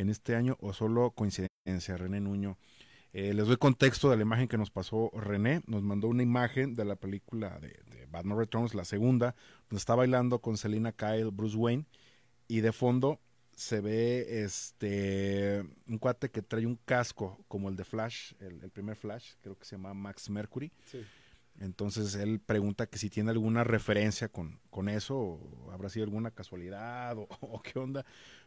en este año o solo coincidencia, René Nuño? Eh, les doy contexto de la imagen que nos pasó René. Nos mandó una imagen de la película de, Batman Returns, la segunda, donde está bailando con Selina Kyle, Bruce Wayne, y de fondo se ve este un cuate que trae un casco como el de Flash, el, el primer Flash, creo que se llama Max Mercury. Sí entonces él pregunta que si tiene alguna referencia con, eso, habrá sido alguna casualidad o, qué onda.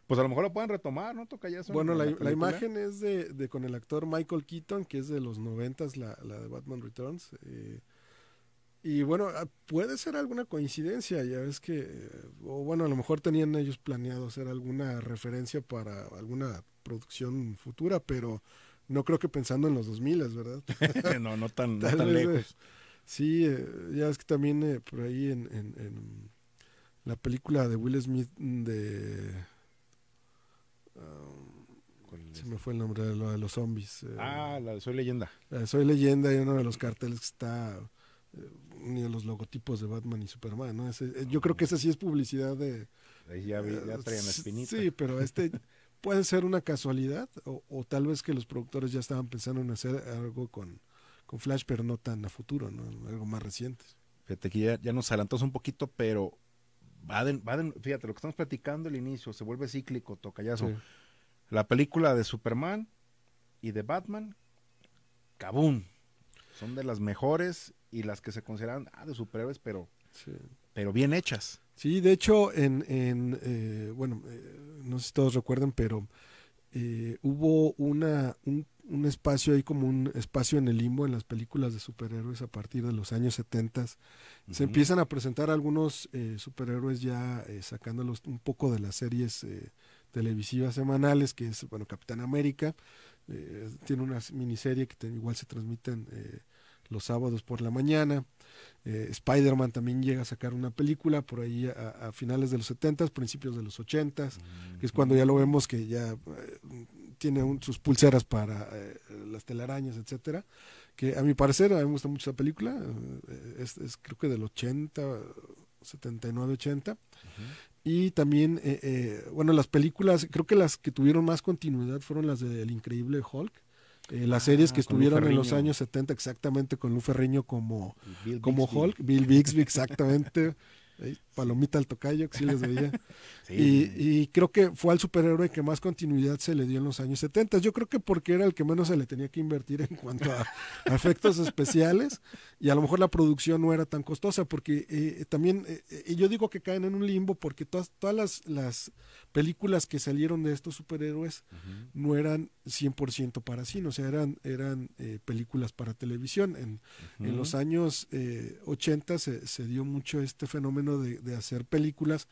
Pues a lo mejor lo pueden retomar, ¿no? Toca ya Bueno, la, imagen es de, con el actor Michael Keaton, que es de los noventas, la, la de Batman Returns. Eh, y bueno, ah, puede ser alguna coincidencia, ya ves que, eh, o bueno, a lo mejor tenían ellos planeado hacer alguna referencia para alguna producción futura, pero no creo que pensando en los 2000, ¿verdad? no, no tan, lejos. Eh, Sí, eh, ya es que también eh, por ahí en, en, en, la película de Will Smith de... Um, se me fue el nombre de, lo de los zombies. Eh. ah, la de Soy Leyenda. La Soy Leyenda y uno de los carteles que está uno de los logotipos de Batman y Superman. Ese, yo creo que esa sí es publicidad de... ya, vi, ya espinita. Sí, pero este... puede ser una casualidad o, tal vez que los productores ya estaban pensando en hacer algo con, un Flash, pero no tan a futuro, ¿no? algo más reciente. Fíjate que ya, nos adelantamos un poquito, pero va fíjate, lo que estamos platicando al inicio se vuelve cíclico, tocayazo. La película de Superman y de Batman, ¡cabum! Son de las mejores y las que se consideran ah, de superhéroes, pero, pero bien hechas. Sí, de hecho, en, en eh, bueno, eh, no sé si todos recuerdan, pero eh, hubo una, un, espacio ahí como un espacio en el limbo en las películas de superhéroes a partir de los años 70. Se empiezan a presentar algunos eh, superhéroes ya eh, sacándolos un poco de las series televisivas semanales, que es, bueno, Capitán América. tiene una miniserie que igual se transmiten los sábados por la mañana. Eh, Spider-Man también llega a sacar una película por ahí a, finales de los 70 principios de los 80 que es cuando ya lo vemos que ya eh, tiene sus pulseras para eh, las telarañas, etcétera. Que a mi parecer, a mí me gusta mucho esa película, es, creo que del 80, 79, 80. Y también, bueno, las películas, creo que las que tuvieron más continuidad fueron las del Increíble Hulk eh, las series que ah, estuvieron en los años 70 exactamente con Lu Ferriño como, como Hulk, Bill Bixby exactamente palomita al tocayo, que sí les veía. Y, creo que fue al superhéroe que más continuidad se le dio en los años 70. Yo creo que porque era el que menos se le tenía que invertir en cuanto a, efectos especiales y a lo mejor la producción no era tan costosa porque eh, también, eh, eh, y yo digo que caen en un limbo porque todas, todas las, películas que salieron de estos superhéroes no eran 100% para cine, o sea, eran, eran películas para televisión. En, en los años 80 se, se dio mucho este fenómeno de de hacer películas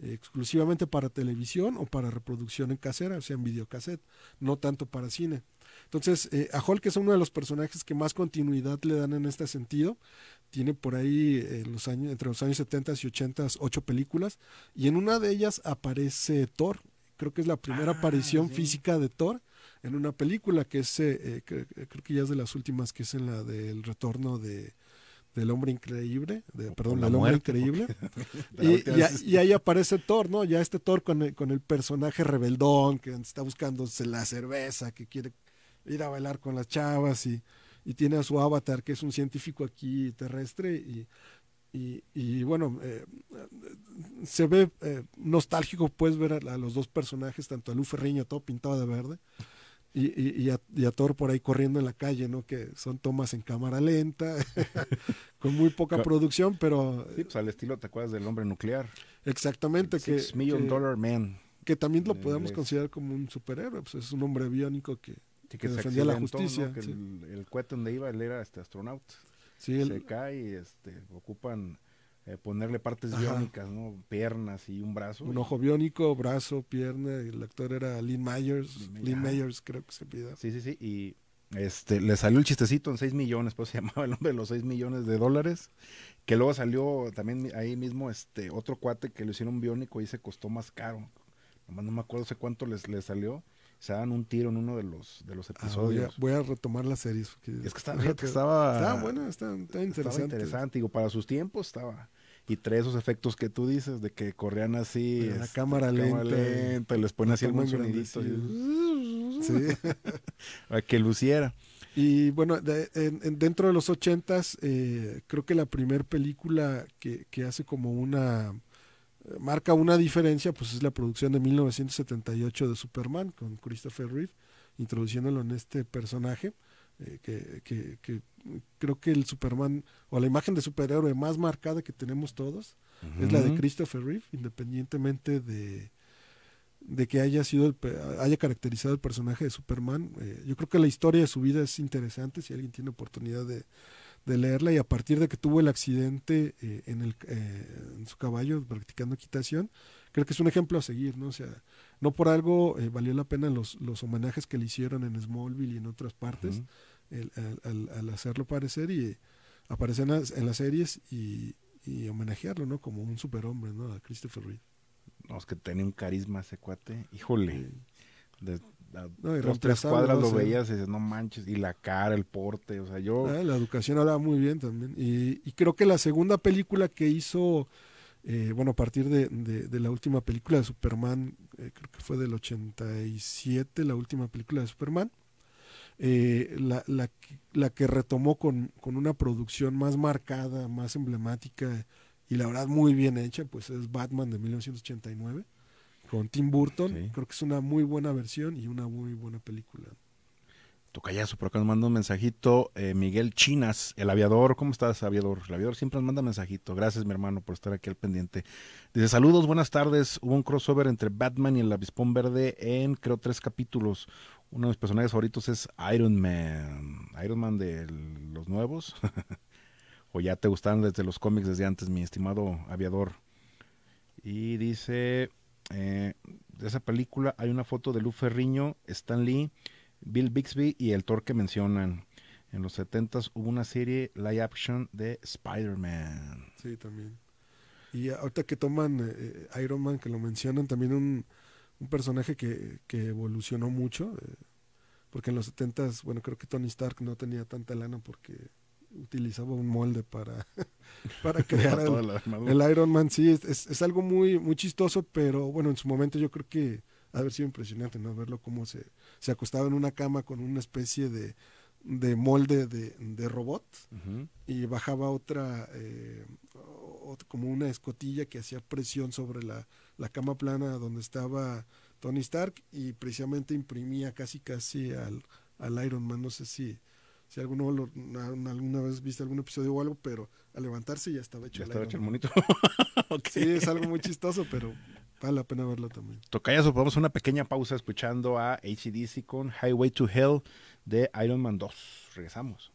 eh, exclusivamente para televisión o para reproducción en casera, o sea, en videocassette, no tanto para cine. Entonces, eh, a Hulk es uno de los personajes que más continuidad le dan en este sentido. Tiene por ahí eh, los años, entre los años 70 y 80 ocho películas, y en una de ellas aparece Thor. Creo que es la primera ah, aparición física de Thor en una película que es, creo que ya es de las últimas, que es en la del retorno de, del hombre increíble, perdón, del hombre increíble. y, ahí aparece Thor, ¿no? Ya este Thor con el, con el personaje rebeldón que está buscándose la cerveza, que quiere ir a bailar con las chavas y, tiene a su avatar que es un científico aquí terrestre y, bueno, eh, se ve eh, nostálgico, puedes ver a, los dos personajes, tanto a Luferriña, todo pintado de verde, y, y, a, Thor por ahí corriendo en la calle, ¿no? Que son tomas en cámara lenta, con muy poca producción, pero... Sí, pues al estilo, ¿te acuerdas del hombre nuclear? Exactamente. que, Six Million Dollar Man. Que también lo podemos considerar como un superhéroe, pues es un hombre biónico que, defendía la justicia. el, cueto donde iba, él era este astronauta. Sí, se cae y este, ocupan eh, ponerle partes biónicas, ¿no? Piernas y un brazo. Un ojo biónico, brazo, pierna, el actor era Lynn Myers, Lynn, Myers creo que se pida. Sí, sí, sí, y este, le salió el chistecito en 6 millones, pues se llamaba el hombre de los 6 millones de dólares, que luego salió también ahí mismo este otro cuate que le hicieron un biónico y se costó más caro. Nomás no me acuerdo sé cuánto les, salió se dan un tiro en uno de los, de los ah, episodios. voy, a, retomar la serie... es que, estaba, estaba, estaba interesante. Estaba interesante, digo, para sus tiempos estaba y trae esos efectos que tú dices de que corrían así la este, cámara, lenta, les ponen así el sonidito que luciera y bueno dentro de los ochentas eh, creo que la primer película que, que hace como una eh, marca una diferencia pues es la producción de 1978 de Superman con Christopher Reeve introduciéndolo en este personaje eh, que, creo que el Superman o la imagen de superhéroe más marcada que tenemos todos es la de Christopher Reeve, independientemente de, de que haya sido haya caracterizado el personaje de Superman. Eh, yo creo que la historia de su vida es interesante si alguien tiene oportunidad de, de leerla y a partir de que tuvo el accidente eh, en, el, en su caballo practicando equitación, creo que es un ejemplo a seguir, ¿no? O sea, no por algo valió la pena los, los homenajes que le hicieron en Smallville y en otras partes al, hacerlo parecer y aparecer en las, series y, homenajearlo, ¿no? Como un superhombre, ¿no? A Christopher Reed No, es que tenía un carisma ese cuate. Híjole. no, y tres cuadras lo veías y no manches, y la cara, el porte, o sea, yo... Ah, la educación ahora muy bien también. Y, creo que la segunda película que hizo, eh, bueno, a partir de, la última película de Superman, eh, creo que fue del 87, la última película de Superman, eh, la, la, la, que retomó con, una producción más marcada, más emblemática y la verdad muy bien hecha, pues es Batman de 1989 con Tim Burton. Creo que es una muy buena versión y una muy buena película callazo pero acá nos manda un mensajito. Eh, Miguel Chinas, el aviador. ¿Cómo estás, aviador? El aviador siempre nos manda mensajito. Gracias, mi hermano, por estar aquí al pendiente. Dice: Saludos, buenas tardes. Hubo un crossover entre Batman y el Avispón Verde en, creo, tres capítulos. Uno de mis personajes favoritos es Iron Man. Iron Man de los nuevos. o ya te gustan desde los cómics desde antes, mi estimado aviador. Y dice: eh, De esa película hay una foto de Lu Ferriño, Stan Lee Bill Bixby y el Thor que mencionan. En los 70 hubo una serie live action de Spider-Man. Sí, también. Y ahorita que toman eh, eh, Iron Man, que lo mencionan, también un, personaje que, evolucionó mucho. Eh, porque en los 70s, bueno, creo que Tony Stark no tenía tanta lana porque utilizaba un molde para, para crear el, Iron Man. Sí, es, es, algo muy, muy chistoso, pero bueno, en su momento yo creo que ha haber sido impresionante, ¿no? Verlo cómo se, se acostaba en una cama con una especie de, molde de, robot y bajaba otra, eh, como una escotilla que hacía presión sobre la, cama plana donde estaba Tony Stark y precisamente imprimía casi casi al, al Iron Man, no sé si si alguno alguna vez viste algún episodio o algo, pero al levantarse ya estaba hecho el el monito. Sí, es algo muy chistoso, pero Vale la pena verla también. vamos a una pequeña pausa escuchando a HDC con Highway to Hell de Iron Man 2. Regresamos.